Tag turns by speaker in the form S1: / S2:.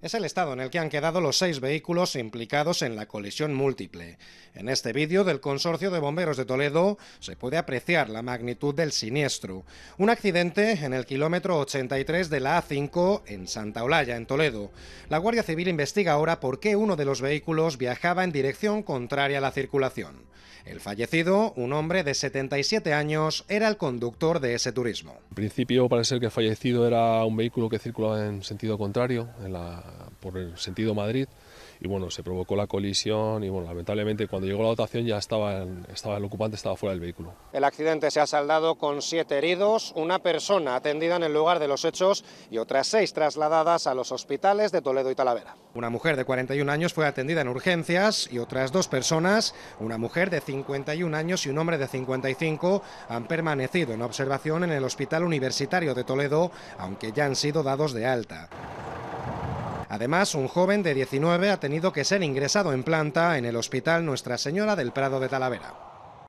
S1: Es el estado en el que han quedado los seis vehículos implicados en la colisión múltiple. En este vídeo del Consorcio de Bomberos de Toledo se puede apreciar la magnitud del siniestro. Un accidente en el kilómetro 83 de la A5 en Santa Olalla, en Toledo. La Guardia Civil investiga ahora por qué uno de los vehículos viajaba en dirección contraria a la circulación. El fallecido, un hombre de 77 años, era el conductor
S2: de ese turismo. principio parece que fallecido era un vehículo que circulaba en sentido contrario, en la por el sentido Madrid y bueno, se provocó la colisión y bueno, lamentablemente cuando llegó la dotación ya estaba, estaba el ocupante estaba fuera del vehículo.
S1: El accidente se ha saldado con siete heridos, una persona atendida en el lugar de los hechos y otras seis trasladadas a los hospitales de Toledo y Talavera. Una mujer de 41 años fue atendida en urgencias y otras dos personas, una mujer de 51 años y un hombre de 55, han permanecido en observación en el Hospital Universitario de Toledo, aunque ya han sido dados de alta. Además, un joven de 19 ha tenido que ser ingresado en planta en el Hospital Nuestra Señora del Prado de Talavera.